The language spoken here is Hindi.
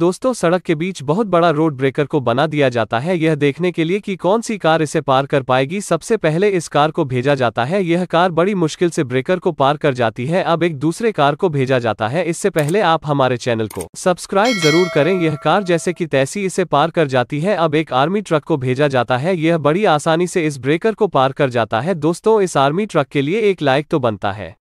दोस्तों सड़क के बीच बहुत बड़ा रोड ब्रेकर को बना दिया जाता है यह देखने के लिए कि कौन सी कार इसे पार कर पाएगी सबसे पहले इस कार को भेजा जाता है यह कार बड़ी मुश्किल से ब्रेकर को पार कर जाती है अब एक दूसरे कार को भेजा जाता है इससे पहले आप हमारे चैनल को सब्सक्राइब जरूर करें यह कार जैसे की तैसी इसे पार कर जाती है अब एक आर्मी ट्रक को भेजा जाता है यह बड़ी आसानी से इस ब्रेकर को पार कर जाता है दोस्तों इस आर्मी ट्रक के लिए एक लाइक तो बनता है